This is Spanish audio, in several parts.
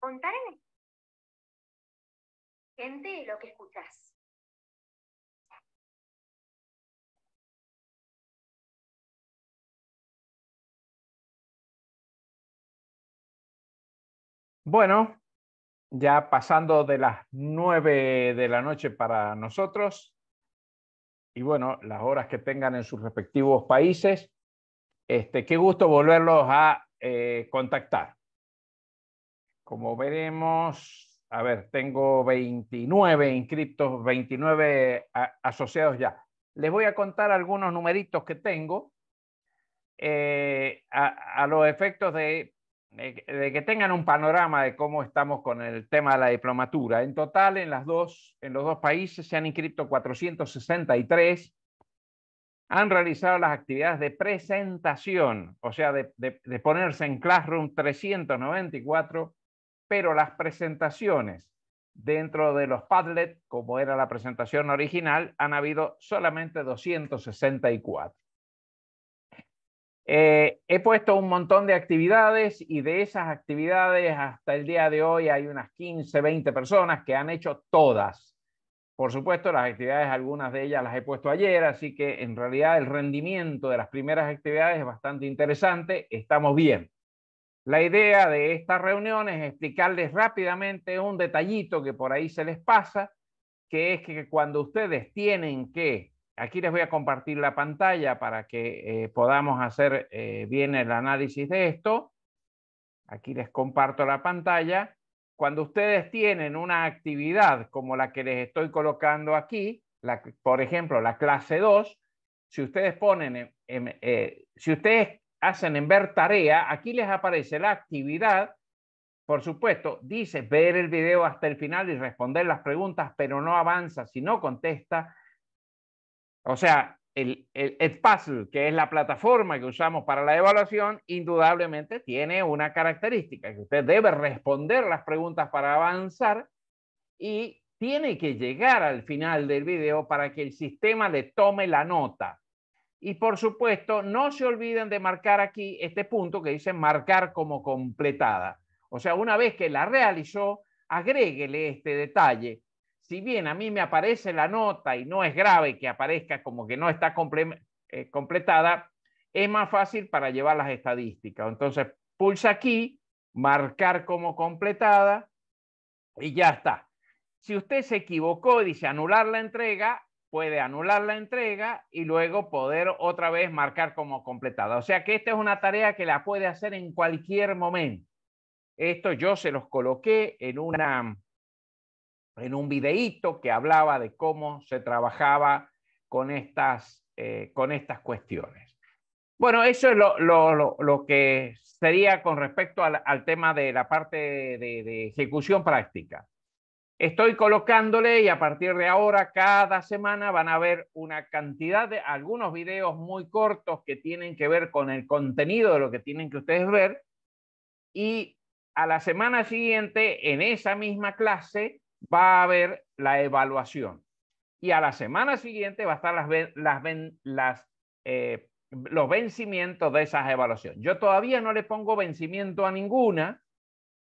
Contar Gente, lo que escuchas. Bueno, ya pasando de las nueve de la noche para nosotros, y bueno, las horas que tengan en sus respectivos países, este, qué gusto volverlos a eh, contactar. Como veremos, a ver, tengo 29 inscriptos, 29 asociados ya. Les voy a contar algunos numeritos que tengo eh, a, los efectos de, que tengan un panorama de cómo estamos con el tema de la diplomatura. En total, en, las dos, en los dos países se han inscrito 463 han realizado las actividades de presentación, o sea, de, ponerse en Classroom 394, pero las presentaciones dentro de los Padlet, como era la presentación original, han habido solamente 264. Eh, he puesto un montón de actividades y de esas actividades hasta el día de hoy hay unas 15, 20 personas que han hecho todas. Por supuesto, las actividades, algunas de ellas las he puesto ayer, así que en realidad el rendimiento de las primeras actividades es bastante interesante. Estamos bien. La idea de esta reunión es explicarles rápidamente un detallito que por ahí se les pasa, que es que cuando ustedes tienen que, aquí les voy a compartir la pantalla para que eh, podamos hacer eh, bien el análisis de esto. Aquí les comparto la pantalla cuando ustedes tienen una actividad como la que les estoy colocando aquí, por ejemplo, la clase 2, si ustedes ponen, eh, si ustedes hacen en ver tarea, aquí les aparece la actividad, por supuesto, dice ver el video hasta el final y responder las preguntas, pero no avanza si no contesta. O sea, el, el, que es la plataforma que usamos para la evaluación, indudablemente tiene una característica, que usted debe responder las preguntas para avanzar y tiene que llegar al final del video para que el sistema le tome la nota. Y por supuesto, no se olviden de marcar aquí este punto que dice marcar como completada. O sea, una vez que la realizó, agréguele este detalle si bien a mí me aparece la nota y no es grave que aparezca como que no está eh, completada, es más fácil para llevar las estadísticas. Entonces, pulsa aquí, marcar como completada y ya está. Si usted se equivocó y dice anular la entrega, puede anular la entrega y luego poder otra vez marcar como completada. O sea que esta es una tarea que la puede hacer en cualquier momento. Esto yo se los coloqué en una en un videíto que hablaba de cómo se trabajaba con estas, eh, con estas cuestiones. Bueno, eso es lo, lo, lo que sería con respecto al, tema de la parte de, de, ejecución práctica. Estoy colocándole y a partir de ahora cada semana van a ver una cantidad de algunos videos muy cortos que tienen que ver con el contenido de lo que tienen que ustedes ver. Y a la semana siguiente, en esa misma clase, va a haber la evaluación y a la semana siguiente va a estar las, eh, los vencimientos de esas evaluaciones. Yo todavía no le pongo vencimiento a ninguna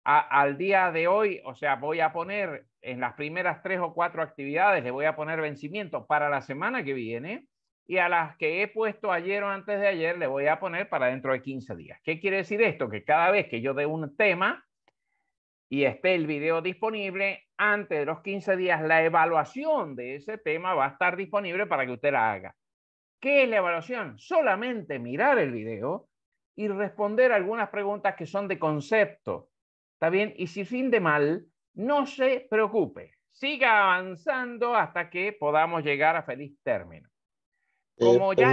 al día de hoy, o sea, voy a poner en las primeras tres o cuatro actividades, le voy a poner vencimiento para la semana que viene y a las que he puesto ayer o antes de ayer le voy a poner para dentro de 15 días. ¿Qué quiere decir esto? Que cada vez que yo dé un tema, y esté el video disponible antes de los 15 días, la evaluación de ese tema va a estar disponible para que usted la haga. ¿Qué es la evaluación? Solamente mirar el video y responder algunas preguntas que son de concepto. ¿Está bien? Y si fin de mal, no se preocupe. Siga avanzando hasta que podamos llegar a feliz término. Eh, Como ya...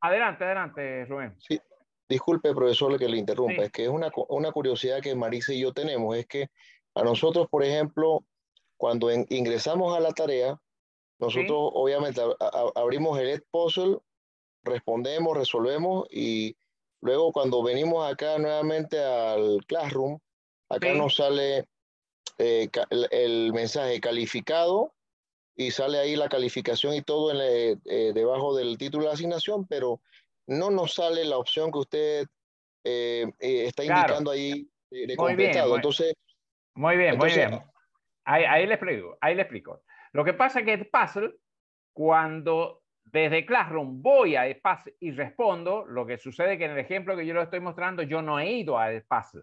Adelante, adelante, Rubén. Sí, Disculpe, profesor, que le interrumpa. Es que es una, curiosidad que Marisa y yo tenemos. Es que a nosotros, por ejemplo, cuando ingresamos a la tarea, nosotros obviamente abrimos el Ed respondemos, resolvemos y luego cuando venimos acá nuevamente al Classroom, acá nos sale eh, el, mensaje calificado y sale ahí la calificación y todo eh, eh, debajo del título de asignación, pero no nos sale la opción que usted eh, eh, está indicando ahí de, muy bien, entonces, muy bien, muy bien. Ahí, ahí le explico, ahí explico. Lo que pasa es que el puzzle, cuando desde Classroom voy a puzzle y respondo, lo que sucede es que en el ejemplo que yo le estoy mostrando, yo no he ido al puzzle.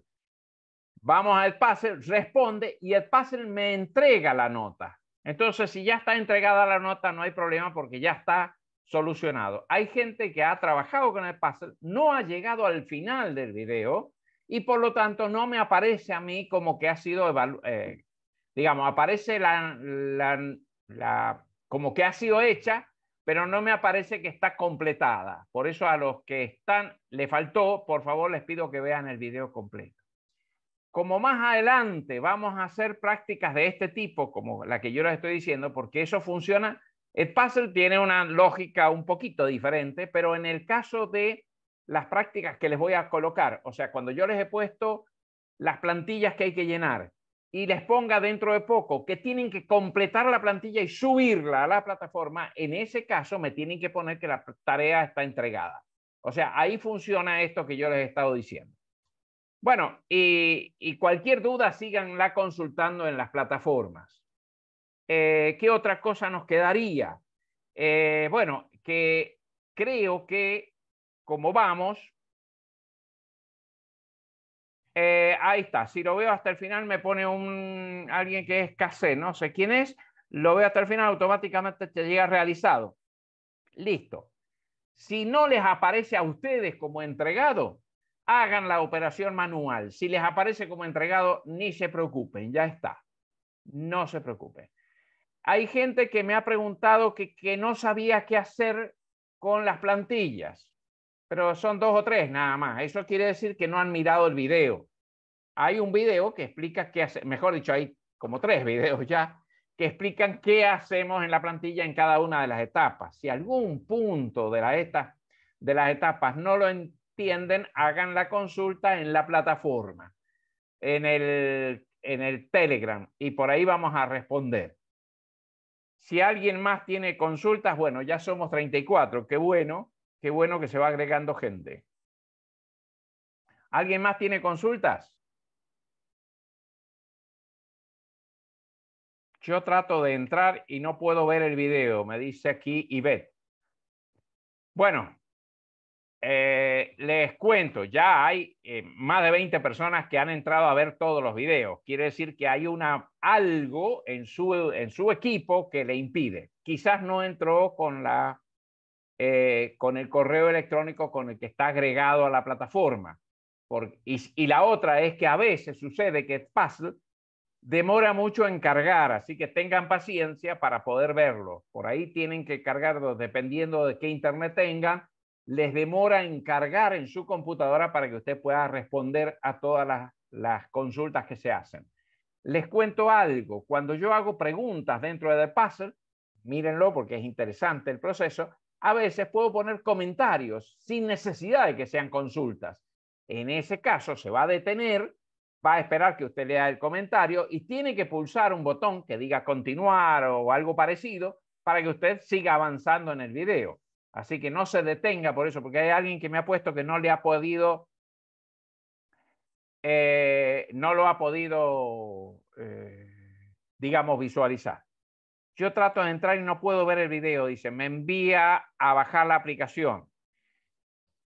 Vamos al puzzle, responde y el puzzle me entrega la nota. Entonces, si ya está entregada la nota, no hay problema porque ya está solucionado. Hay gente que ha trabajado con el puzzle, no ha llegado al final del video y por lo tanto no me aparece a mí como que ha sido, eh, digamos, aparece como que ha sido hecha, pero no me aparece que está completada. Por eso a los que están, le faltó, por favor les pido que vean el video completo. Como más adelante vamos a hacer prácticas de este tipo, como la que yo les estoy diciendo, porque eso funciona el puzzle tiene una lógica un poquito diferente, pero en el caso de las prácticas que les voy a colocar, o sea, cuando yo les he puesto las plantillas que hay que llenar y les ponga dentro de poco que tienen que completar la plantilla y subirla a la plataforma, en ese caso me tienen que poner que la tarea está entregada. O sea, ahí funciona esto que yo les he estado diciendo. Bueno, y, cualquier duda síganla consultando en las plataformas. Eh, ¿Qué otra cosa nos quedaría? Eh, bueno, que creo que como vamos, eh, ahí está, si lo veo hasta el final me pone un, alguien que es Cassé, no sé quién es, lo veo hasta el final, automáticamente te llega realizado. Listo. Si no les aparece a ustedes como entregado, hagan la operación manual. Si les aparece como entregado, ni se preocupen, ya está. No se preocupen hay gente que me ha preguntado que, no sabía qué hacer con las plantillas, pero son dos o tres nada más. Eso quiere decir que no han mirado el video. Hay un video que explica qué hacer, mejor dicho, hay como tres videos ya que explican qué hacemos en la plantilla en cada una de las etapas. Si algún punto de, la de las etapas no lo entienden, hagan la consulta en la plataforma, en en el Telegram, y por ahí vamos a responder. Si alguien más tiene consultas, bueno, ya somos 34, qué bueno, qué bueno que se va agregando gente. ¿Alguien más tiene consultas? Yo trato de entrar y no puedo ver el video, me dice aquí Ivette. Bueno, les cuento, ya hay eh, más de 20 personas que han entrado a ver todos los videos. Quiere decir que hay una, algo en su, en su equipo que le impide. Quizás no entró con, la, eh, con el correo electrónico con el que está agregado a la plataforma. y, y, la otra es que a veces sucede que Puzzle demora mucho en cargar, así que tengan paciencia para poder verlo. Por ahí tienen que cargarlo dependiendo de qué internet tengan les demora en cargar en su computadora para que usted pueda responder a todas las, las consultas que se hacen. Les cuento algo, cuando yo hago preguntas dentro de The Puzzle, mírenlo porque es interesante el proceso, a veces puedo poner comentarios sin necesidad de que sean consultas. En ese caso se va a detener, va a esperar que usted lea el comentario y tiene que pulsar un botón que diga continuar o algo parecido para que usted siga avanzando en el video. Así que no se detenga por eso, porque hay alguien que me ha puesto que no le ha podido, eh, no lo ha podido, eh, digamos, visualizar. Yo trato de entrar y no puedo ver el video, dice, me envía a bajar la aplicación.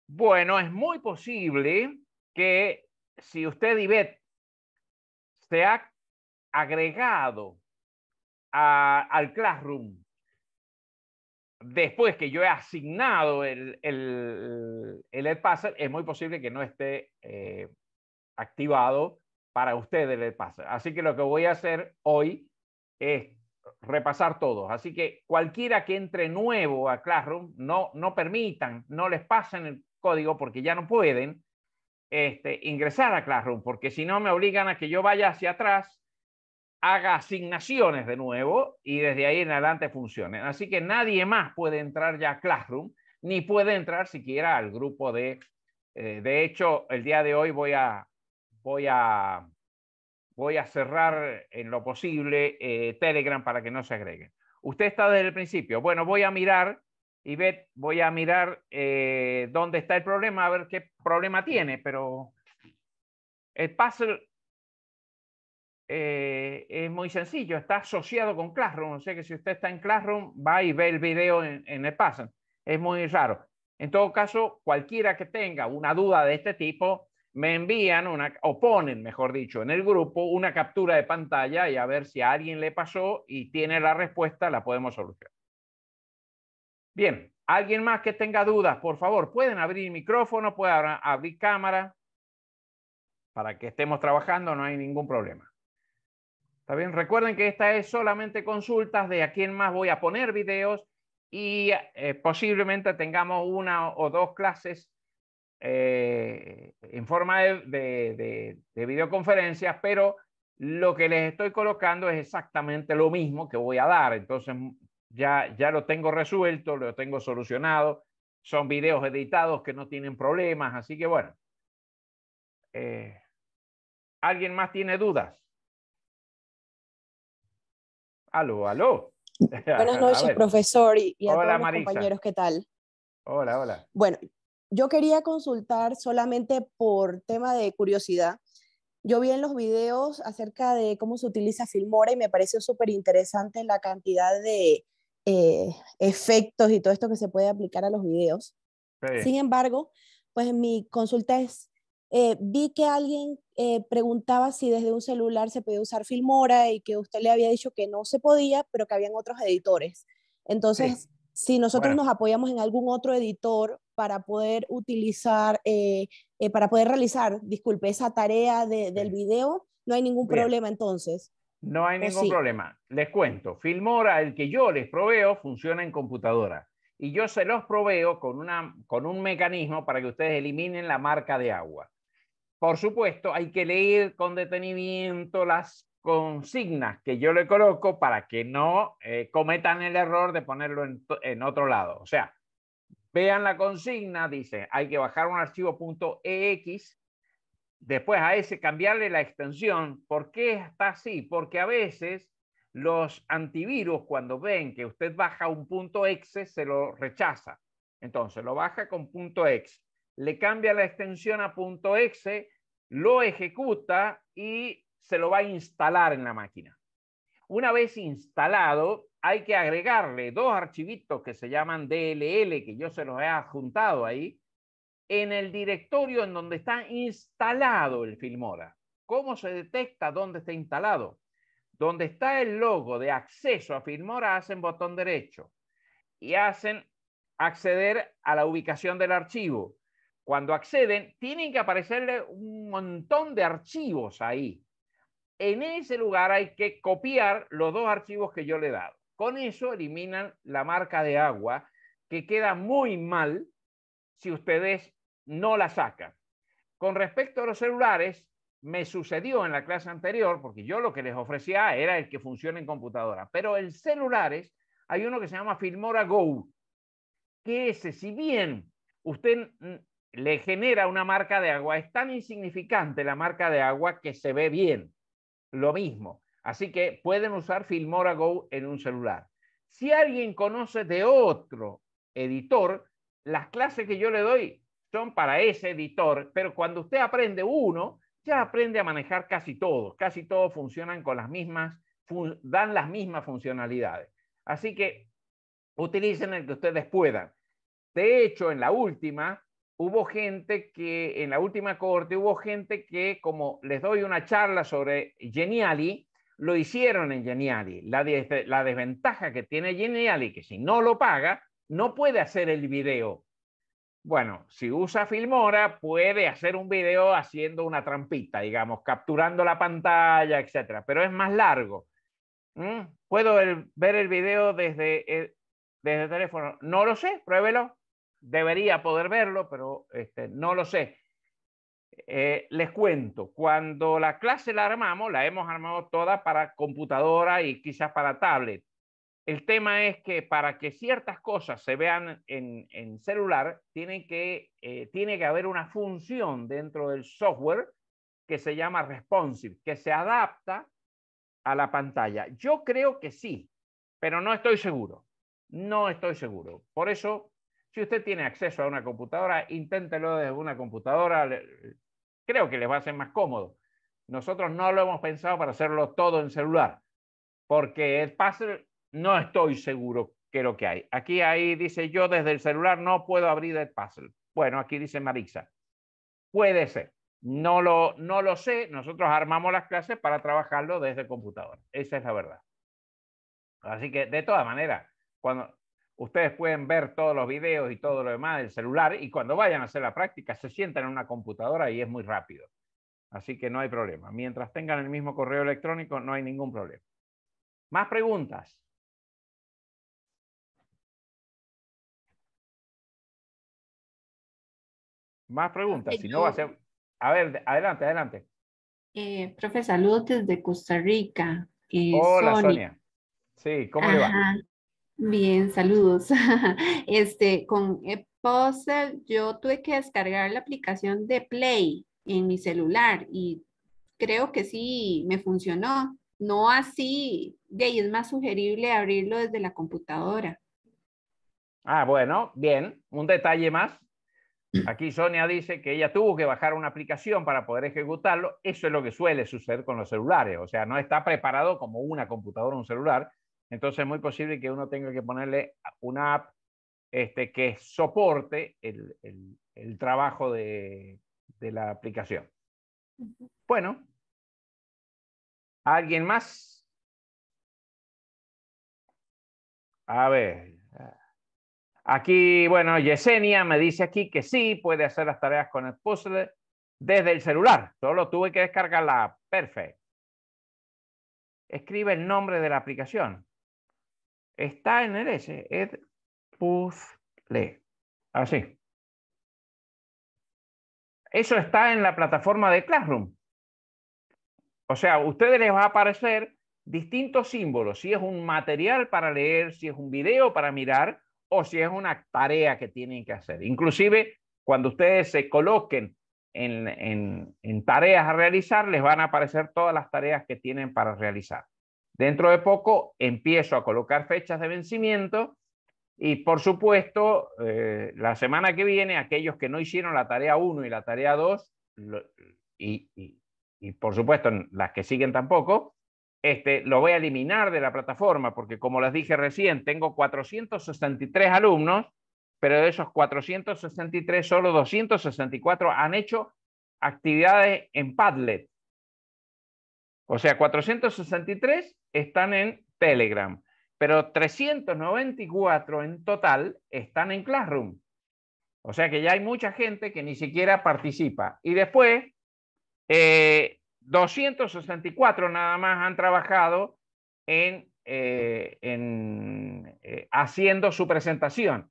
Bueno, es muy posible que si usted, Ivette, se ha agregado al Classroom después que yo he asignado el, el, el Edpasser, es muy posible que no esté eh, activado para ustedes el Edpasser. Así que lo que voy a hacer hoy es repasar todo. Así que cualquiera que entre nuevo a Classroom, no, no permitan, no les pasen el código porque ya no pueden este, ingresar a Classroom, porque si no me obligan a que yo vaya hacia atrás haga asignaciones de nuevo y desde ahí en adelante funcione. Así que nadie más puede entrar ya a Classroom, ni puede entrar siquiera al grupo de... Eh, de hecho, el día de hoy voy a, voy a, voy a cerrar en lo posible eh, Telegram para que no se agreguen. Usted está desde el principio. Bueno, voy a mirar, Ivette, voy a mirar eh, dónde está el problema, a ver qué problema tiene, pero el puzzle eh, es muy sencillo, está asociado con Classroom, o sea que si usted está en Classroom, va y ve el video en, el paso Es muy raro. En todo caso, cualquiera que tenga una duda de este tipo, me envían una, o ponen, mejor dicho, en el grupo una captura de pantalla y a ver si a alguien le pasó y tiene la respuesta, la podemos solucionar. Bien, alguien más que tenga dudas, por favor, pueden abrir micrófono, pueden abrir cámara para que estemos trabajando, no hay ningún problema. ¿Está Recuerden que esta es solamente consultas de a quién más voy a poner videos y eh, posiblemente tengamos una o dos clases eh, en forma de, videoconferencias, pero lo que les estoy colocando es exactamente lo mismo que voy a dar. Entonces ya, ya lo tengo resuelto, lo tengo solucionado. Son videos editados que no tienen problemas, así que bueno. Eh, ¿Alguien más tiene dudas? Aló, aló. Buenas noches, profesor, y, a todos compañeros, ¿qué tal? Hola, hola. Bueno, yo quería consultar solamente por tema de curiosidad. Yo vi en los videos acerca de cómo se utiliza Filmora y me pareció súper interesante la cantidad de eh, efectos y todo esto que se puede aplicar a los videos. Sin embargo, pues mi consulta es, eh, vi que alguien eh, preguntaba si desde un celular se podía usar Filmora y que usted le había dicho que no se podía, pero que habían otros editores. Entonces, si nosotros nos apoyamos en algún otro editor para poder utilizar, eh, eh, para poder realizar, disculpe, esa tarea del video, no hay ningún problema entonces. No hay ningún problema. Les cuento, Filmora, el que yo les proveo, funciona en computadora. Y yo se los proveo con, una, con un mecanismo para que ustedes eliminen la marca de agua. Por supuesto, hay que leer con detenimiento las consignas que yo le coloco para que no eh, cometan el error de ponerlo en, otro lado. O sea, vean la consigna, dice, hay que bajar un archivo .ex, después a ese cambiarle la extensión. ¿Por qué está así? Porque a veces los antivirus cuando ven que usted baja un punto .exe se lo rechaza. Entonces lo baja con punto .exe, le cambia la extensión a punto .exe lo ejecuta y se lo va a instalar en la máquina. Una vez instalado, hay que agregarle dos archivitos que se llaman DLL, que yo se los he adjuntado ahí, en el directorio en donde está instalado el Filmora. ¿Cómo se detecta dónde está instalado? Donde está el logo de acceso a Filmora, hacen botón derecho y hacen acceder a la ubicación del archivo cuando acceden, tienen que aparecerle un montón de archivos ahí. En ese lugar hay que copiar los dos archivos que yo le he dado. Con eso eliminan la marca de agua, que queda muy mal si ustedes no la sacan. Con respecto a los celulares, me sucedió en la clase anterior, porque yo lo que les ofrecía era el que funcione en computadora, pero en celulares hay uno que se llama Filmora Go, que ese, si bien usted le genera una marca de agua. Es tan insignificante la marca de agua que se ve bien. Lo mismo. Así que pueden usar Filmora Go en un celular. Si alguien conoce de otro editor, las clases que yo le doy son para ese editor, pero cuando usted aprende uno, ya aprende a manejar casi todos. Casi todos funcionan con las mismas, dan las mismas funcionalidades. Así que utilicen el que ustedes puedan. De hecho, en la última, hubo gente que, en la última corte, hubo gente que, como les doy una charla sobre Geniali, lo hicieron en Geniali. La, la desventaja que tiene Geniali, que si no lo paga, no puede hacer el video. Bueno, si usa Filmora, puede hacer un video haciendo una trampita, digamos, capturando la pantalla, etcétera, pero es más largo. ¿Mm? ¿Puedo ver el video desde eh, desde el teléfono? No lo sé, pruébelo debería poder verlo, pero este, no lo sé. Eh, les cuento, cuando la clase la armamos, la hemos armado toda para computadora y quizás para tablet. El tema es que para que ciertas cosas se vean en, celular, tiene que, eh, tiene que haber una función dentro del software que se llama responsive, que se adapta a la pantalla. Yo creo que sí, pero no estoy seguro. No estoy seguro. Por eso si usted tiene acceso a una computadora, inténtelo desde una computadora. Creo que les va a ser más cómodo. Nosotros no lo hemos pensado para hacerlo todo en celular, porque el puzzle no estoy seguro que lo que hay. Aquí ahí dice yo desde el celular no puedo abrir el puzzle. Bueno, aquí dice Marisa. Puede ser. No lo, no lo sé. Nosotros armamos las clases para trabajarlo desde el computador. Esa es la verdad. Así que, de todas maneras, cuando Ustedes pueden ver todos los videos y todo lo demás del celular y cuando vayan a hacer la práctica se sientan en una computadora y es muy rápido. Así que no hay problema. Mientras tengan el mismo correo electrónico, no hay ningún problema. ¿Más preguntas? Más preguntas. Si no, va a ser... A ver, adelante, adelante. Eh, profe, saludos desde Costa Rica. Eh, Hola, Sonia. Sí, ¿cómo le va? Bien, saludos. Este, con eh, Puzzle yo tuve que descargar la aplicación de Play en mi celular y creo que sí me funcionó. No así, de es más sugerible abrirlo desde la computadora. Ah, bueno, bien, un detalle más. Aquí Sonia dice que ella tuvo que bajar una aplicación para poder ejecutarlo. Eso es lo que suele suceder con los celulares. O sea, no está preparado como una computadora o un celular, entonces es muy posible que uno tenga que ponerle una app este, que soporte el, trabajo de, de, la aplicación. Bueno, ¿alguien más? A ver. Aquí, bueno, Yesenia me dice aquí que sí, puede hacer las tareas con el puzzle desde el celular. Solo tuve que descargar la app. Perfecto. Escribe el nombre de la aplicación está en el S, Ed puzzle. Así. Eso está en la plataforma de Classroom. O sea, a ustedes les va a aparecer distintos símbolos, si es un material para leer, si es un video para mirar o si es una tarea que tienen que hacer. Inclusive, cuando ustedes se coloquen en tareas a realizar, les van a aparecer todas las tareas que tienen para realizar. Dentro de poco empiezo a colocar fechas de vencimiento y por supuesto eh, la semana que viene aquellos que no hicieron la tarea 1 y la tarea 2 y, por supuesto las que siguen tampoco, este, lo voy a eliminar de la plataforma porque como les dije recién, tengo 463 alumnos, pero de esos 463 solo 264 han hecho actividades en Padlet. O sea, 463 están en Telegram, pero 394 en total están en Classroom. O sea que ya hay mucha gente que ni siquiera participa. Y después, 264 eh, nada más han trabajado en, eh, eh, haciendo su presentación,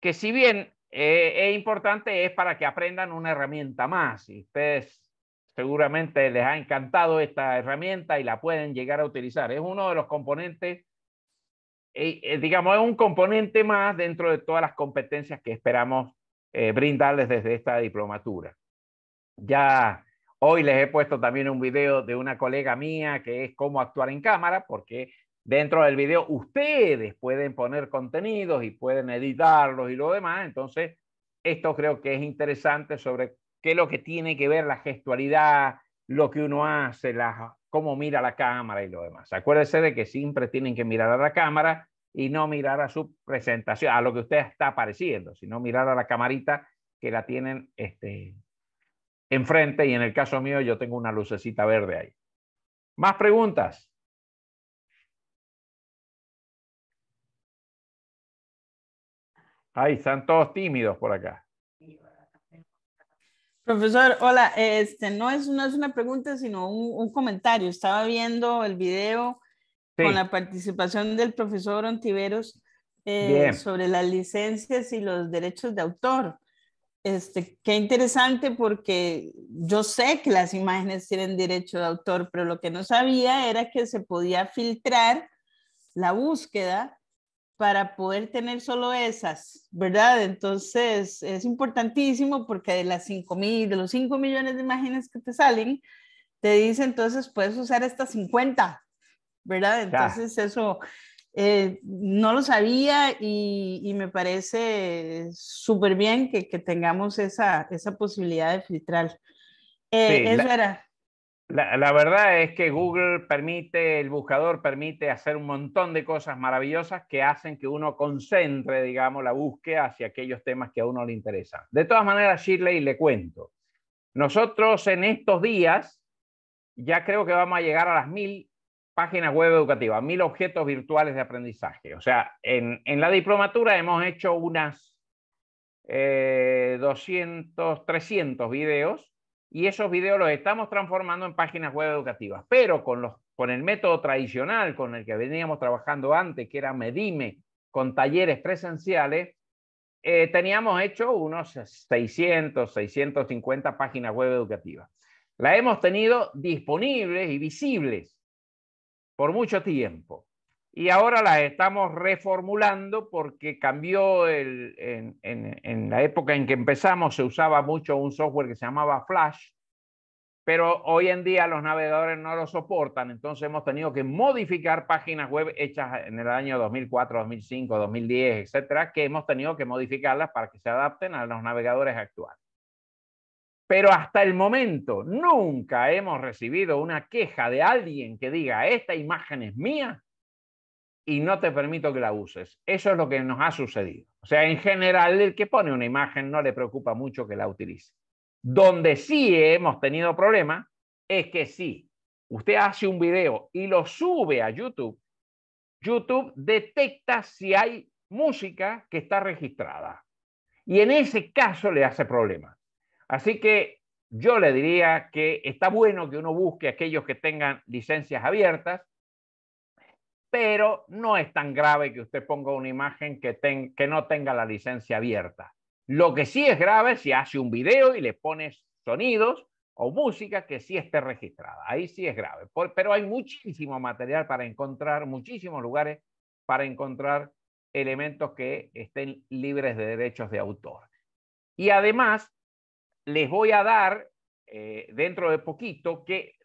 que si bien es importante, es para que aprendan una herramienta más. Y ustedes seguramente les ha encantado esta herramienta y la pueden llegar a utilizar. Es uno de los componentes, eh, eh, digamos, es un componente más dentro de todas las competencias que esperamos eh, brindarles desde esta diplomatura. Ya hoy les he puesto también un video de una colega mía que es cómo actuar en cámara, porque dentro del video ustedes pueden poner contenidos y pueden editarlos y lo demás. Entonces, esto creo que es interesante sobre qué es lo que tiene que ver la gestualidad, lo que uno hace, cómo mira la cámara y lo demás. Acuérdense de que siempre tienen que mirar a la cámara y no mirar a su presentación, a lo que usted está apareciendo, sino mirar a la camarita que la tienen este, enfrente y en el caso mío yo tengo una lucecita verde ahí. ¿Más preguntas? Ahí están todos tímidos por acá. Profesor, hola, este no es, no es una pregunta, sino un, comentario. Estaba viendo el video con la participación del profesor Ontiveros eh, sobre las licencias y los derechos de autor. Este, qué interesante porque yo sé que las imágenes tienen derecho de autor, pero lo que no sabía era que se podía filtrar la búsqueda para poder tener solo esas, ¿verdad? Entonces es importantísimo porque de las 5 mil, de los 5 millones de imágenes que te salen, te dice entonces puedes usar estas 50, ¿verdad? Entonces eso eh, no lo sabía y, me parece súper bien que, tengamos esa, posibilidad de filtrar. Eh, es la, verdad es que Google permite, el buscador permite hacer un montón de cosas maravillosas que hacen que uno concentre, digamos, la búsqueda hacia aquellos temas que a uno le interesan. De todas maneras, Shirley, le cuento. Nosotros en estos días ya creo que vamos a llegar a las mil páginas web educativas, mil objetos virtuales de aprendizaje. O sea, en, la diplomatura hemos hecho unas 200, eh, 300 videos y esos videos los estamos transformando en páginas web educativas, pero con, los, con el método tradicional con el que veníamos trabajando antes, que era Medime, con talleres presenciales, eh, teníamos hecho unos 600, 650 páginas web educativas. Las hemos tenido disponibles y visibles por mucho tiempo y ahora las estamos reformulando porque cambió en, la época en que empezamos, se usaba mucho un software que se llamaba Flash, pero hoy en día los navegadores no lo soportan, entonces hemos tenido que modificar páginas web hechas en el año 2004, 2005, 2010, etcétera, que hemos tenido que modificarlas para que se adapten a los navegadores actuales. Pero hasta el momento nunca hemos recibido una queja de alguien que diga, esta imagen es mía y no te permito que la uses. Eso es lo que nos ha sucedido. O sea, en general, el que pone una imagen no le preocupa mucho que la utilice. Donde sí hemos tenido problemas es que si usted hace un video y lo sube a YouTube, YouTube detecta si hay música que está registrada. Y en ese caso le hace problema Así que yo le diría que está bueno que uno busque aquellos que tengan licencias abiertas pero no es tan grave que usted ponga una imagen que, que no tenga la licencia abierta. Lo que sí es grave es si hace un video y le pones sonidos o música que sí esté registrada. Ahí sí es grave. pero hay muchísimo material para encontrar, muchísimos lugares para encontrar elementos que estén libres de derechos de autor. Y además, les voy a dar eh, dentro de poquito que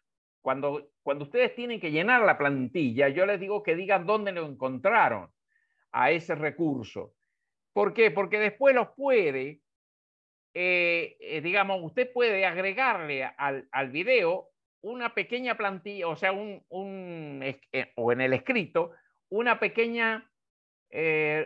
cuando, cuando ustedes tienen que llenar la plantilla, yo les digo que digan dónde lo encontraron a ese recurso. ¿Por qué? Porque después los puede, eh, eh, digamos, usted puede agregarle al, al, video una pequeña plantilla, o sea, un, un eh, o en el escrito, una pequeña,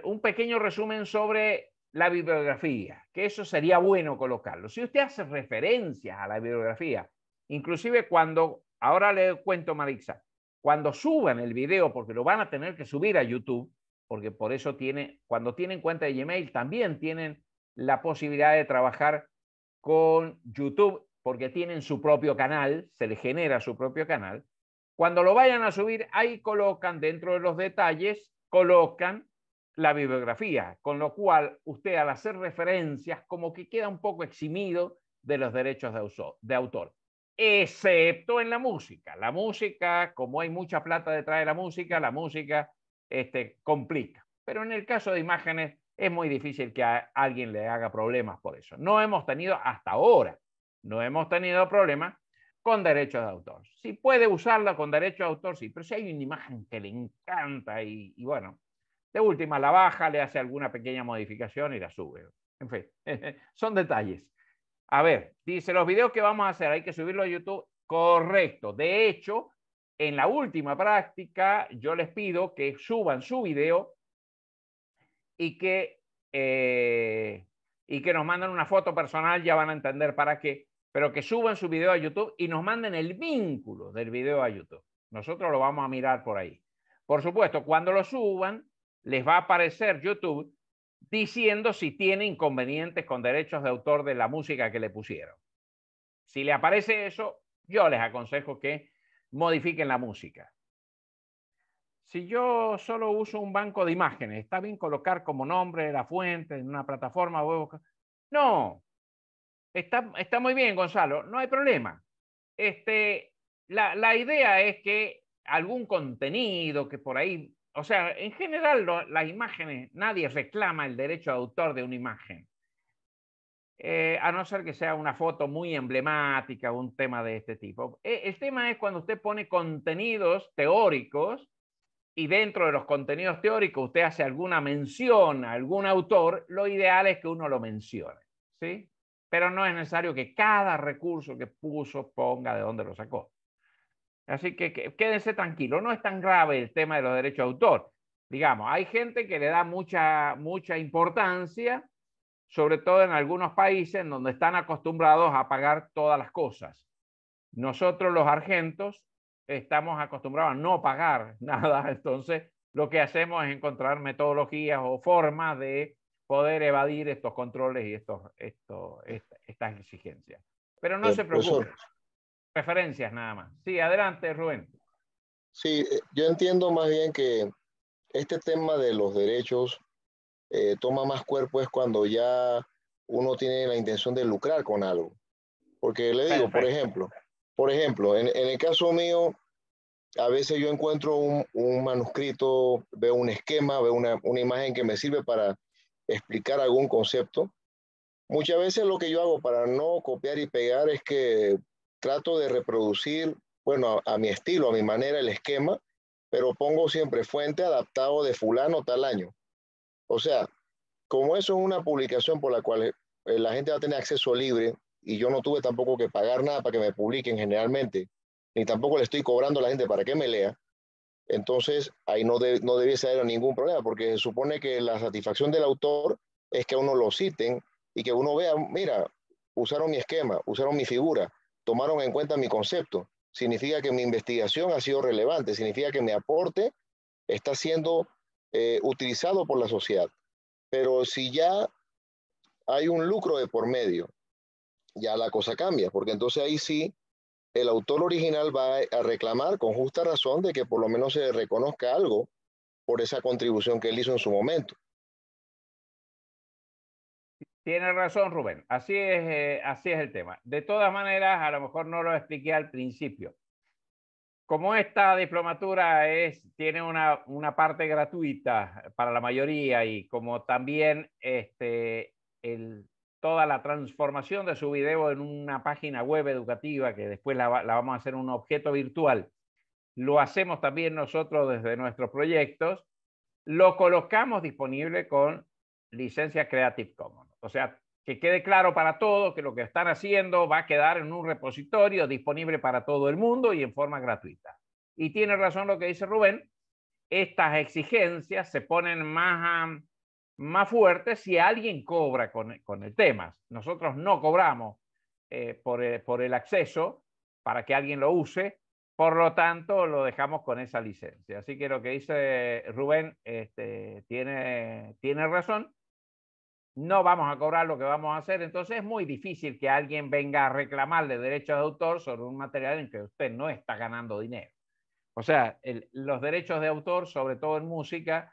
un pequeño resumen sobre la bibliografía, que eso sería bueno colocarlo. Si usted hace referencias a la bibliografía, inclusive cuando Ahora le cuento, Marixa, cuando suban el video, porque lo van a tener que subir a YouTube, porque por eso tiene, cuando tienen cuenta de Gmail, también tienen la posibilidad de trabajar con YouTube, porque tienen su propio canal, se les genera su propio canal. Cuando lo vayan a subir, ahí colocan dentro de los detalles, colocan la bibliografía, con lo cual usted al hacer referencias como que queda un poco eximido de los derechos de autor excepto en la música. La música, como hay mucha plata detrás de la música, la música este, complica. Pero en el caso de imágenes es muy difícil que a alguien le haga problemas por eso. No hemos tenido hasta ahora, no hemos tenido problemas con derechos de autor. Si puede usarla con derechos de autor, sí, pero si hay una imagen que le encanta y, y bueno, de última la baja, le hace alguna pequeña modificación y la sube. En fin, son detalles. A ver, dice, los videos que vamos a hacer, hay que subirlos a YouTube. Correcto. De hecho, en la última práctica, yo les pido que suban su video y que, eh, y que nos manden una foto personal, ya van a entender para qué, pero que suban su video a YouTube y nos manden el vínculo del video a YouTube. Nosotros lo vamos a mirar por ahí. Por supuesto, cuando lo suban, les va a aparecer YouTube diciendo si tiene inconvenientes con derechos de autor de la música que le pusieron. Si le aparece eso, yo les aconsejo que modifiquen la música. Si yo solo uso un banco de imágenes, está bien colocar como nombre la fuente en una plataforma. web No, está, está muy bien, Gonzalo, no hay problema. Este, la, la idea es que algún contenido que por ahí o sea, en general las imágenes, nadie reclama el derecho de autor de una imagen. Eh, a no ser que sea una foto muy emblemática o un tema de este tipo. E, el tema es cuando usted pone contenidos teóricos y dentro de los contenidos teóricos usted hace alguna mención a algún autor, lo ideal es que uno lo mencione, ¿sí? Pero no es necesario que cada recurso que puso ponga de dónde lo sacó. Así que, quédese quédense tranquilos, no es tan grave el tema de los derechos de autor. Digamos, hay gente que le da mucha, mucha importancia, sobre todo en algunos países donde están acostumbrados a pagar todas las cosas. Nosotros los argentos estamos acostumbrados a no pagar nada, entonces lo que hacemos es encontrar metodologías o formas de poder evadir estos controles y estos, estas exigencias. Pero no se preocupen, preferencias nada más. Sí, adelante, Rubén. Sí, eh, yo entiendo más bien que este tema de los derechos eh, toma más cuerpo es cuando ya uno tiene la intención de lucrar con algo. Porque le digo, por ejemplo, por ejemplo, en, en, el caso mío, a veces yo encuentro un, un manuscrito, veo un esquema, veo una, una, imagen que me sirve para explicar algún concepto. Muchas veces lo que yo hago para no copiar y pegar es que trato de reproducir, bueno, a, mi estilo, a mi manera, el esquema, pero pongo siempre fuente adaptado de fulano tal año. O sea, como eso es una publicación por la cual eh, la gente va a tener acceso libre y yo no tuve tampoco que pagar nada para que me publiquen generalmente, ni tampoco le estoy cobrando a la gente para que me lea, entonces ahí no, no debiese haber ningún problema, porque se supone que la satisfacción del autor es que a uno lo citen y que uno vea, mira, usaron mi esquema, usaron mi figura, tomaron en cuenta mi concepto. Significa que mi investigación ha sido relevante, significa que mi aporte está siendo eh, utilizado por la sociedad. Pero si ya hay un lucro de por medio, ya la cosa cambia, porque entonces ahí sí el autor original va a reclamar con justa razón de que por lo menos se reconozca algo por esa contribución que él hizo en su momento. Tiene razón, Rubén. Así es, eh, así es el tema. De todas maneras, a lo mejor no lo expliqué al principio. Como esta diplomatura es, tiene una, una parte gratuita para la mayoría y como también este, toda la transformación de su video en una página web educativa que después la, la vamos a hacer un objeto virtual, lo hacemos también nosotros desde nuestros proyectos, lo colocamos disponible con licencia Creative Commons. O sea, que quede claro para todos que lo que están haciendo va a quedar en un repositorio disponible para todo el mundo y en forma gratuita. Y tiene razón lo que dice Rubén, estas exigencias se ponen más, ah, más fuertes si alguien cobra con, con el tema. Nosotros no cobramos eh, eh, por, el, acceso para que alguien lo use, por lo tanto lo dejamos con esa licencia. Así que lo que dice Rubén este, tiene, tiene razón no vamos a cobrar lo que vamos a hacer. Entonces es muy difícil que alguien venga a reclamarle derechos de autor sobre un material en que usted no está ganando dinero. O sea, los derechos de autor, sobre todo en música,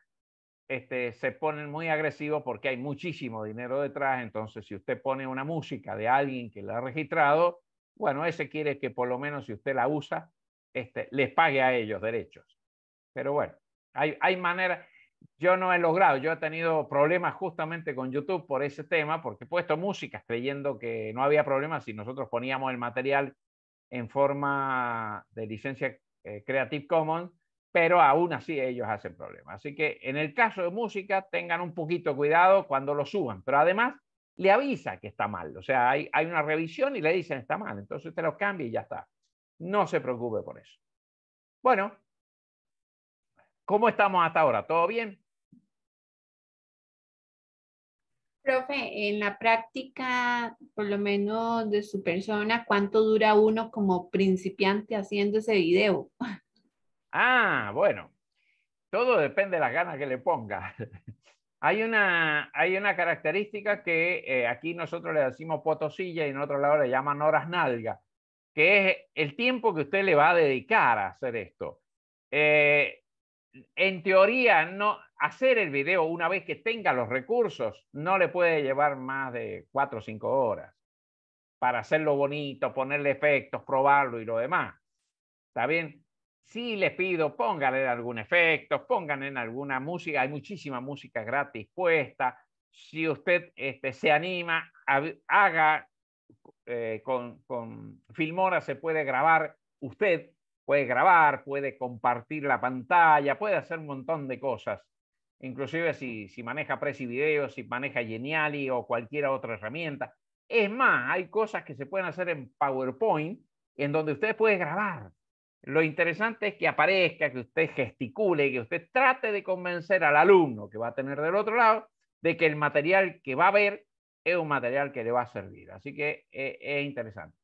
este, se ponen muy agresivos porque hay muchísimo dinero detrás. Entonces, si usted pone una música de alguien que la ha registrado, bueno, ese quiere que por lo menos si usted la usa, este, les pague a ellos derechos. Pero bueno, hay, hay maneras yo no he logrado, yo he tenido problemas justamente con YouTube por ese tema, porque he puesto música creyendo que no había problemas si nosotros poníamos el material en forma de licencia eh, Creative Commons, pero aún así ellos hacen problemas. Así que en el caso de música, tengan un poquito cuidado cuando lo suban, pero además le avisa que está mal, o sea, hay, una revisión y le dicen está mal, entonces te lo cambia y ya está. No se preocupe por eso. Bueno, ¿Cómo estamos hasta ahora? ¿Todo bien? Profe, en la práctica, por lo menos de su persona, ¿cuánto dura uno como principiante haciendo ese video? Ah, bueno, todo depende de las ganas que le ponga. Hay una, hay una característica que eh, aquí nosotros le decimos potosilla y en otro lado le llaman horas nalga, que es el tiempo que usted le va a dedicar a hacer esto. Eh, en teoría, no, hacer el video una vez que tenga los recursos no le puede llevar más de cuatro o cinco horas para hacerlo bonito, ponerle efectos, probarlo y lo demás. ¿Está bien? Sí les pido, pónganle algún efecto, pónganle en alguna música, hay muchísima música gratis puesta. Si usted este, se anima, haga, eh, con, con Filmora se puede grabar usted puede grabar, puede compartir la pantalla, puede hacer un montón de cosas. Inclusive si, si maneja Prezi Video, si maneja Geniali o cualquier otra herramienta. Es más, hay cosas que se pueden hacer en PowerPoint en donde usted puede grabar. Lo interesante es que aparezca, que usted gesticule, que usted trate de convencer al alumno que va a tener del otro lado de que el material que va a ver es un material que le va a servir. Así que eh, es interesante.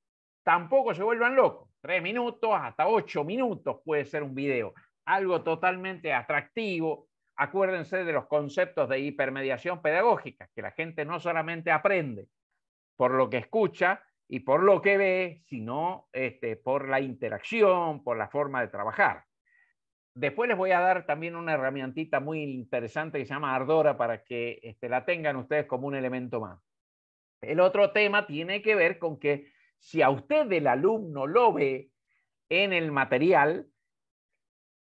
Tampoco se vuelvan locos. Tres minutos, hasta ocho minutos puede ser un video. Algo totalmente atractivo. Acuérdense de los conceptos de hipermediación pedagógica, que la gente no solamente aprende por lo que escucha y por lo que ve, sino este, por la interacción, por la forma de trabajar. Después les voy a dar también una herramientita muy interesante que se llama Ardora para que este, la tengan ustedes como un elemento más. El otro tema tiene que ver con que si a usted el alumno lo ve en el material,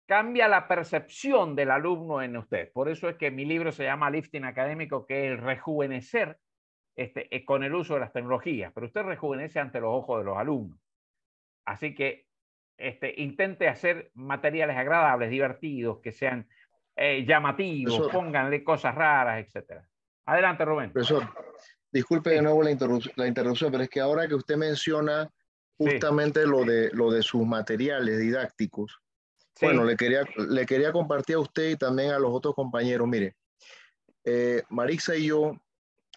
cambia la percepción del alumno en usted. Por eso es que mi libro se llama Lifting Académico, que es el rejuvenecer este, eh, con el uso de las tecnologías, pero usted rejuvenece ante los ojos de los alumnos. Así que este, intente hacer materiales agradables, divertidos, que sean eh, llamativos, pónganle cosas raras, etc. Adelante, Rubén. Disculpe de nuevo la, interrupción, pero es que ahora que usted menciona justamente lo, de, lo de sus materiales didácticos, bueno, le quería, le quería compartir a usted y también a los otros compañeros, mire, eh, Marisa y yo,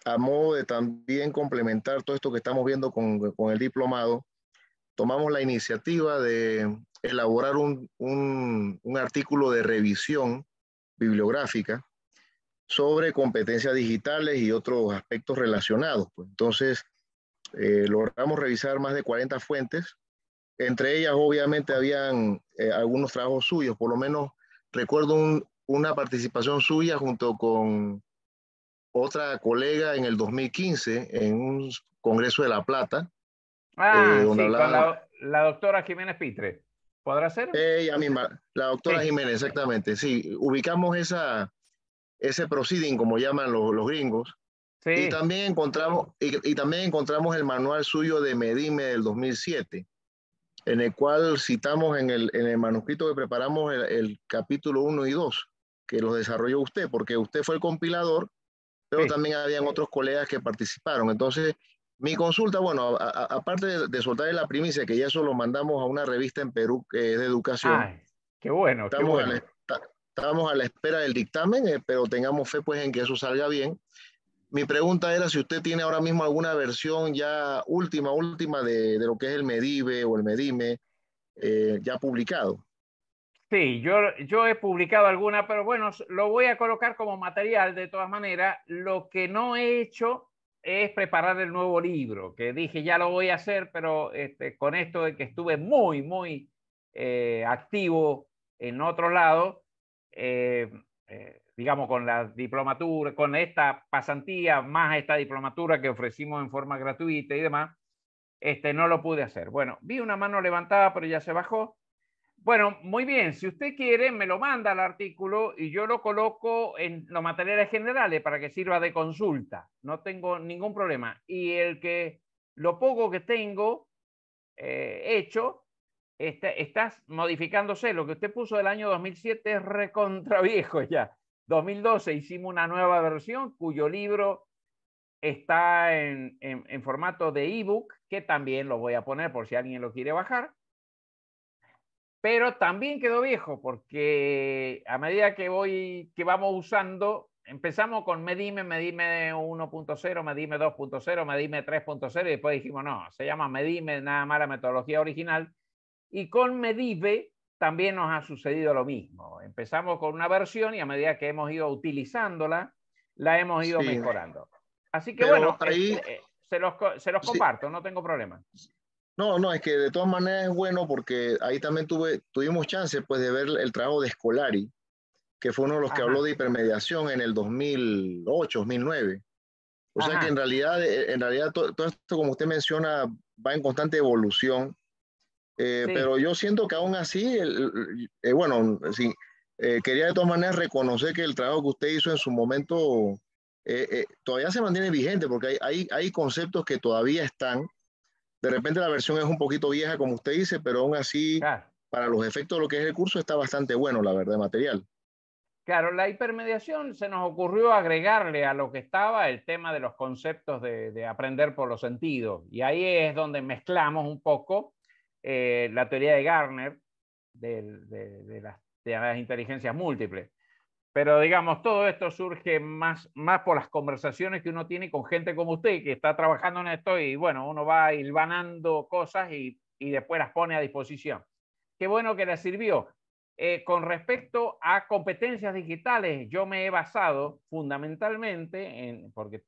a modo de también complementar todo esto que estamos viendo con, el diplomado, tomamos la iniciativa de elaborar un, un artículo de revisión bibliográfica sobre competencias digitales y otros aspectos relacionados. Pues. Entonces, eh, logramos revisar más de 40 fuentes. Entre ellas, obviamente, habían eh, algunos trabajos suyos. Por lo menos recuerdo una participación suya junto con otra colega en el 2015 en un Congreso de La Plata. Eh, ah, la, doctora Jiménez Pitre. ¿Podrá ser? Ella misma, la doctora Jiménez, exactamente. Sí, ubicamos esa, ese proceeding, como llaman los, los gringos. Sí. Y, también encontramos, y, y, también encontramos el manual suyo de Medime del 2007, en el cual citamos en el, en el manuscrito que preparamos el, capítulo 1 y 2, que los desarrolló usted, porque usted fue el compilador, pero también habían otros colegas que participaron. Entonces, mi consulta, bueno, aparte de, soltar la primicia, que ya eso lo mandamos a una revista en Perú de educación. Ay, qué bueno, qué bueno. Estamos a la espera del dictamen, eh, pero tengamos fe pues en que eso salga bien. Mi pregunta era si usted tiene ahora mismo alguna versión ya última, última de, de lo que es el Medive o el Medime eh, ya publicado. Sí, yo, yo he publicado alguna, pero bueno, lo voy a colocar como material de todas maneras. Lo que no he hecho es preparar el nuevo libro, que dije ya lo voy a hacer, pero este, con esto de que estuve muy, muy eh, activo en otro lado, eh, eh, digamos, con la diplomatura, con esta pasantía, más esta diplomatura que ofrecimos en forma gratuita y demás, este, no lo pude hacer. Bueno, vi una mano levantada, pero ya se bajó. Bueno, muy bien, si usted quiere, me lo manda el artículo y yo lo coloco en los materiales generales para que sirva de consulta. No tengo ningún problema. Y el que, lo poco que tengo eh, hecho, estás modificándose. Lo que usted puso del año 2007 es recontraviejo ya. 2012 hicimos una nueva versión cuyo libro está en, formato de ebook, que también lo voy a poner por si alguien lo quiere bajar. Pero también quedó viejo porque a medida que, voy, que vamos usando, empezamos con Medime, Medime 1.0, Medime 2.0, Medime 3.0 y después dijimos, no, se llama Medime, nada más la metodología original y con Medive también nos ha sucedido lo mismo. Empezamos con una versión y a medida que hemos ido utilizándola, la hemos ido mejorando. Así que bueno, ahí, eh, eh, se los, se los comparto, no tengo problema. No, no, es que de todas maneras es bueno porque ahí también tuve, tuvimos chance pues, de ver el trabajo de Scolari, que fue uno de los que habló de hipermediación en el 2008, 2009. O sea que en realidad, eh, en realidad todo esto, como usted menciona, va en constante evolución eh, pero yo siento que aún así, eh, bueno, eh, quería de todas maneras reconocer que el trabajo que usted hizo en su momento todavía se mantiene vigente porque hay, hay, hay, conceptos que todavía están. De repente la versión es un poquito vieja, como usted dice, pero aún así, para los efectos de lo que es el curso, está bastante bueno, la verdad, material. Claro, la hipermediación se nos ocurrió agregarle a lo que estaba el tema de los conceptos de, de aprender por los sentidos. Y ahí es donde mezclamos un poco eh, la teoría de Garner de, las, inteligencias múltiples. Pero digamos, todo esto surge más, más por las conversaciones que uno tiene con gente como usted, que está trabajando en esto y bueno, uno va hilvanando cosas y, y después las pone a disposición. Qué bueno que le sirvió. Eh, con respecto a competencias digitales, yo me he basado fundamentalmente en, porque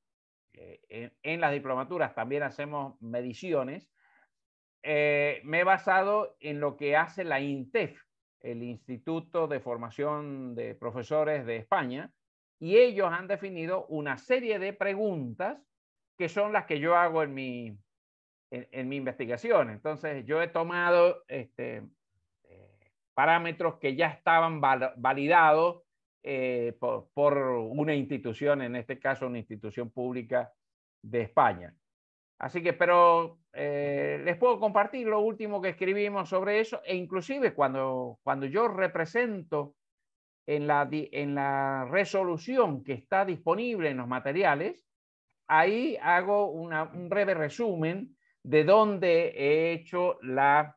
eh, en, las diplomaturas también hacemos mediciones eh, me he basado en lo que hace la INTEF, el Instituto de Formación de Profesores de España, y ellos han definido una serie de preguntas que son las que yo hago en mi, en, mi investigación. Entonces, yo he tomado este, eh, parámetros que ya estaban validados eh, por, una institución, en este caso una institución pública de España. Así que, pero eh, les puedo compartir lo último que escribimos sobre eso e inclusive cuando, cuando yo represento en la, resolución que está disponible en los materiales, ahí hago un breve resumen de dónde he hecho la,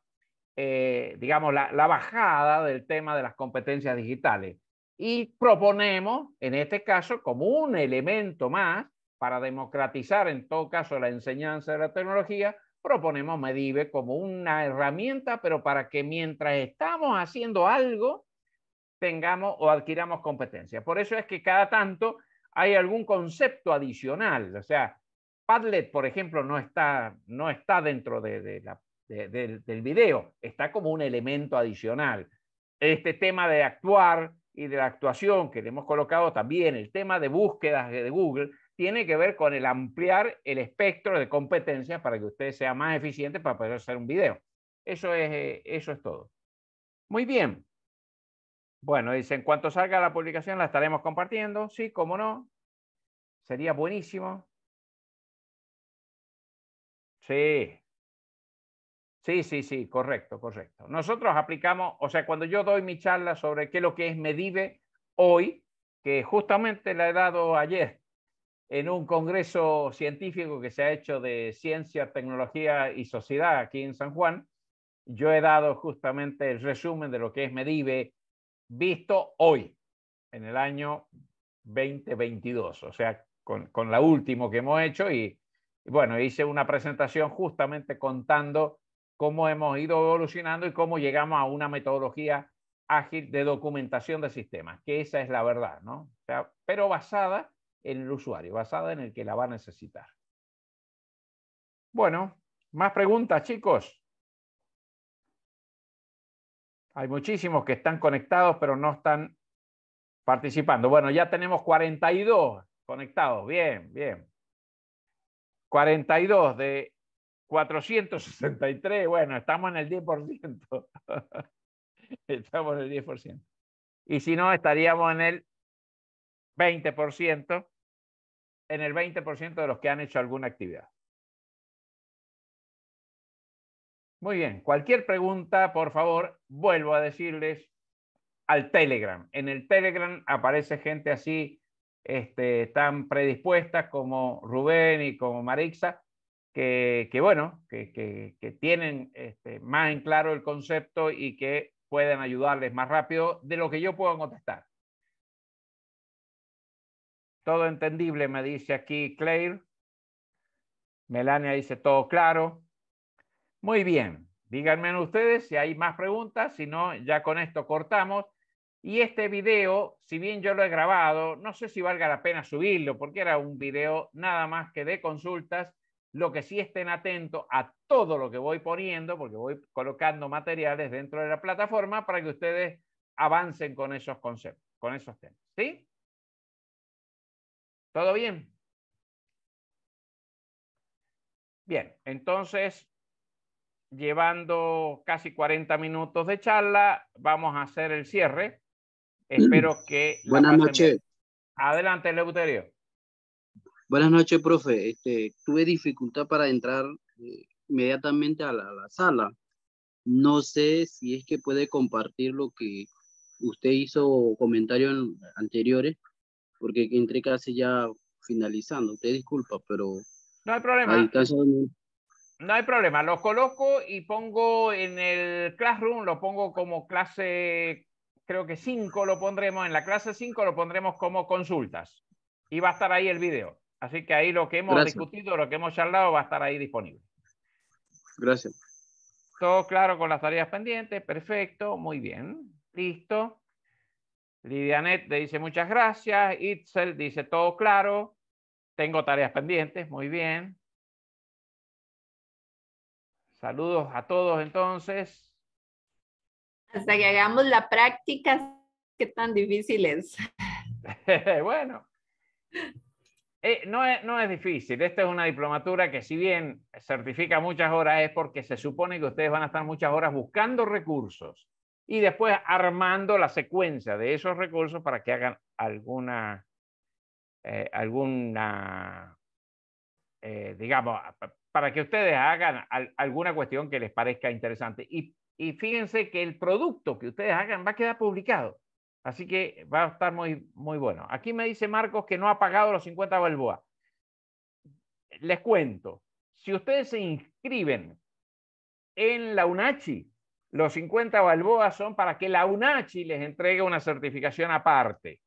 eh, digamos, la, la, bajada del tema de las competencias digitales. Y proponemos, en este caso, como un elemento más, para democratizar en todo caso la enseñanza de la tecnología, proponemos Medive como una herramienta, pero para que mientras estamos haciendo algo, tengamos o adquiramos competencia. Por eso es que cada tanto hay algún concepto adicional. O sea, Padlet, por ejemplo, no está, no está dentro del, del video, está como un elemento adicional. Este tema de actuar y de la actuación que le hemos colocado también, el tema de búsquedas de Google, tiene que ver con el ampliar el espectro de competencias para que usted sea más eficiente para poder hacer un video. Eso es, eh, eso es todo. Muy bien. Bueno, dice, en cuanto salga la publicación la estaremos compartiendo. Sí, cómo no. Sería buenísimo. Sí. Sí, sí, sí, correcto, correcto. Nosotros aplicamos, o sea, cuando yo doy mi charla sobre qué es lo que es Medive hoy, que justamente la he dado ayer, en un congreso científico que se ha hecho de ciencia, tecnología y sociedad aquí en San Juan. Yo he dado justamente el resumen de lo que es Medive visto hoy, en el año 2022, o sea, con, con la última que hemos hecho y, y bueno, hice una presentación justamente contando cómo hemos ido evolucionando y cómo llegamos a una metodología ágil de documentación de sistemas, que esa es la verdad, ¿no? O sea, pero basada en el usuario, basada en el que la va a necesitar. Bueno, más preguntas, chicos. Hay muchísimos que están conectados, pero no están participando. Bueno, ya tenemos 42 conectados. Bien, bien. 42 de 463. Bueno, estamos en el 10%. estamos en el 10%. Y si no, estaríamos en el 20% en el 20% de los que han hecho alguna actividad. Muy bien, cualquier pregunta, por favor, vuelvo a decirles al Telegram. En el Telegram aparece gente así, este, tan predispuesta como Rubén y como Marixa, que, bueno, que, tienen este, más en claro el concepto y que pueden ayudarles más rápido de lo que yo puedo contestar. Todo entendible, me dice aquí Claire. Melania dice todo claro. Muy bien, díganme ustedes si hay más preguntas, si no, ya con esto cortamos. Y este video, si bien yo lo he grabado, no sé si valga la pena subirlo, porque era un video nada más que de consultas. Lo que sí estén atentos a todo lo que voy poniendo, porque voy colocando materiales dentro de la plataforma para que ustedes avancen con esos conceptos, con esos temas. ¿Sí? ¿Todo bien? Bien, entonces, llevando casi 40 minutos de charla, vamos a hacer el cierre. Mm. Espero que... Buenas noches. Adelante, Leuterio. Buenas noches, profe. Este, tuve dificultad para entrar eh, inmediatamente a la, sala. No sé si es que puede compartir lo que usted hizo comentario anteriores porque entré casi ya finalizando. Te disculpa, pero... No hay problema. No hay problema, los coloco y pongo en el Classroom, lo pongo como clase, creo que 5 lo pondremos, en la clase 5 lo pondremos como consultas. Y va a estar ahí el video. Así que ahí lo que hemos discutido, lo que hemos charlado va a estar ahí disponible. Gracias. Todo claro con las tareas pendientes, perfecto, muy bien, listo. Lidianet le dice muchas gracias. Itzel dice todo claro. Tengo tareas pendientes. Muy bien. Saludos a todos entonces. Hasta que hagamos la práctica, qué tan difícil es. bueno, eh, no, es, no es difícil. Esta es una diplomatura que si bien certifica muchas horas es porque se supone que ustedes van a estar muchas horas buscando recursos y después armando la secuencia de esos recursos para que hagan alguna, eh, alguna eh, digamos, para que ustedes hagan alguna cuestión que les parezca interesante. Y, fíjense que el producto que ustedes hagan va a quedar publicado. Así que va a estar muy, muy bueno. Aquí me dice Marcos que no ha pagado los 50 balboa. Les cuento, si ustedes se inscriben en la UNACHI, los 50 balboas son para que la UNACHI les entregue una certificación aparte.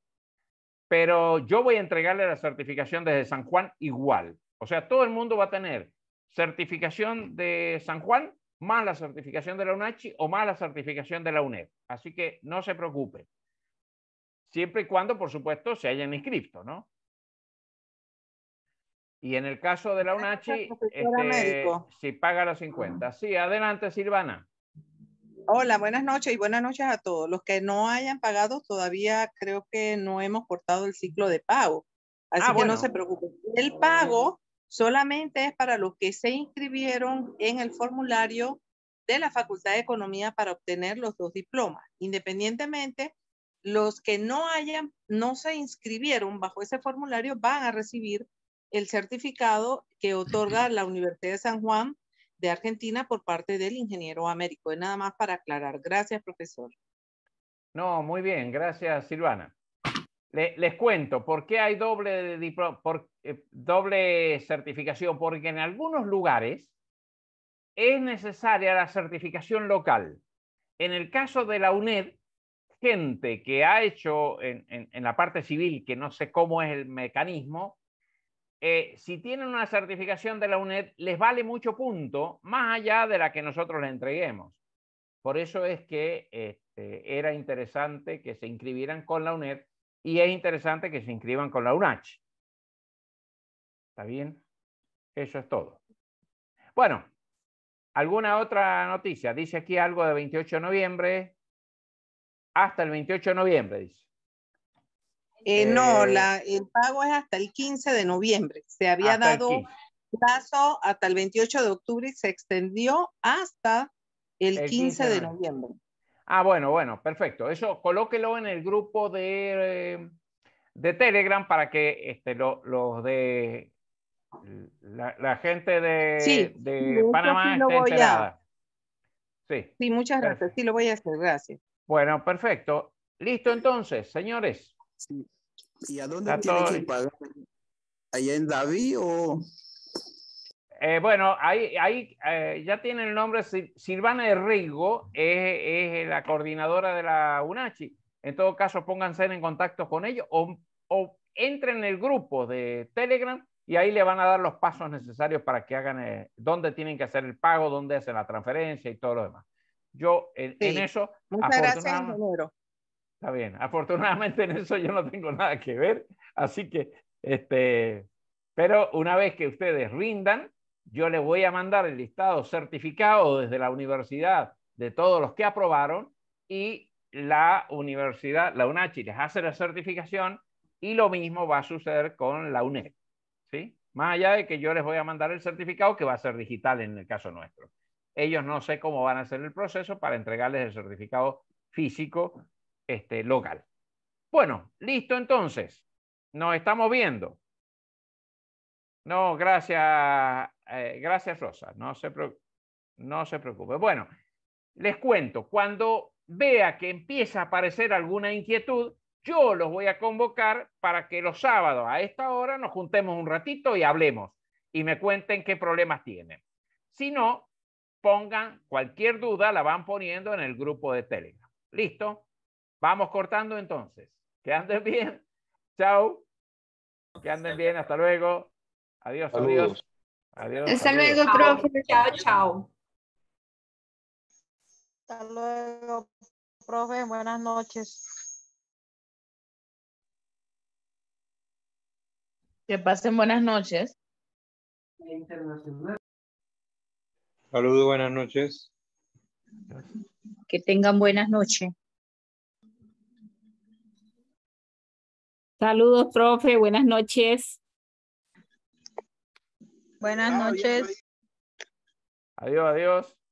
Pero yo voy a entregarle la certificación desde San Juan igual. O sea, todo el mundo va a tener certificación de San Juan más la certificación de la UNACHI o más la certificación de la UNED. Así que no se preocupen. Siempre y cuando, por supuesto, se hayan inscrito, ¿no? Y en el caso de la UNACHI, este, si paga los 50. Sí, adelante, Silvana. Hola, buenas noches y buenas noches a todos. Los que no hayan pagado todavía creo que no hemos cortado el ciclo de pago. Ah, así que no se preocupen. El pago solamente es para los que se inscribieron en el formulario de la Facultad de Economía para obtener los dos diplomas. Independientemente, los que no hayan, no se inscribieron bajo ese formulario van a recibir el certificado que otorga la Universidad de San Juan Argentina por parte del ingeniero Américo. Es nada más para aclarar. Gracias, profesor. No, muy bien. Gracias, Silvana. les cuento, ¿por qué hay doble, por, eh, doble certificación? Porque en algunos lugares es necesaria la certificación local. En el caso de la UNED, gente que ha hecho en, la parte civil, que no sé cómo es el mecanismo, eh, si tienen una certificación de la UNED, les vale mucho punto, más allá de la que nosotros les entreguemos. Por eso es que este, era interesante que se inscribieran con la UNED y es interesante que se inscriban con la UNACH. ¿Está bien? Eso es todo. Bueno, ¿alguna otra noticia? Dice aquí algo de 28 de noviembre. Hasta el 28 de noviembre, dice. Eh, no, eh, el pago es hasta el 15 de noviembre. Se había dado plazo hasta el 28 de octubre y se extendió hasta el, 15, de noviembre. Ah, bueno, bueno, perfecto. Eso colóquelo en el grupo de, eh, de Telegram para que este, los de la, gente de, Panamá sí esté enterada. Sí. muchas gracias. Sí, lo voy a hacer. Gracias. Bueno, perfecto. Listo entonces, señores. Sí. ¿Y a dónde tiene que pagar? ¿Allá en David o...? Eh, bueno, ahí, ahí eh, ya tiene el nombre, Silvana Herrigo es, es, eh, la coordinadora de la UNACHI. En todo caso, pónganse en contacto con ellos o, o, entren en el grupo de Telegram y ahí le van a dar los pasos necesarios para que hagan eh, dónde tienen que hacer el pago, dónde hacen la transferencia y todo lo demás. Yo en, eso... Muchas gracias, ingeniero bien. Afortunadamente en eso yo no tengo nada que ver. Así que, este, pero una vez que ustedes rindan, yo les voy a mandar el listado certificado desde la universidad de todos los que aprobaron y la universidad, la UNACHI les hace la certificación y lo mismo va a suceder con la UNED. ¿sí? Más allá de que yo les voy a mandar el certificado que va a ser digital en el caso nuestro. Ellos no sé cómo van a hacer el proceso para entregarles el certificado físico este, local. Bueno, listo entonces. Nos estamos viendo. No, gracias, eh, gracias Rosa. No se, no se preocupe. Bueno, les cuento, cuando vea que empieza a aparecer alguna inquietud, yo los voy a convocar para que los sábados a esta hora nos juntemos un ratito y hablemos y me cuenten qué problemas tienen. Si no, pongan cualquier duda, la van poniendo en el grupo de Telegram. ¿Listo? Vamos cortando entonces. Que anden bien. Chao. Que anden bien. Hasta luego. Adiós, adiós. Adiós. Hasta luego, profe. Chao, chao. Hasta luego, profe. Buenas noches. Que pasen buenas noches. Internacional. Saludos, buenas noches. Que tengan buenas noches. Saludos, profe. Buenas noches. Buenas ah, noches. Adiós, adiós.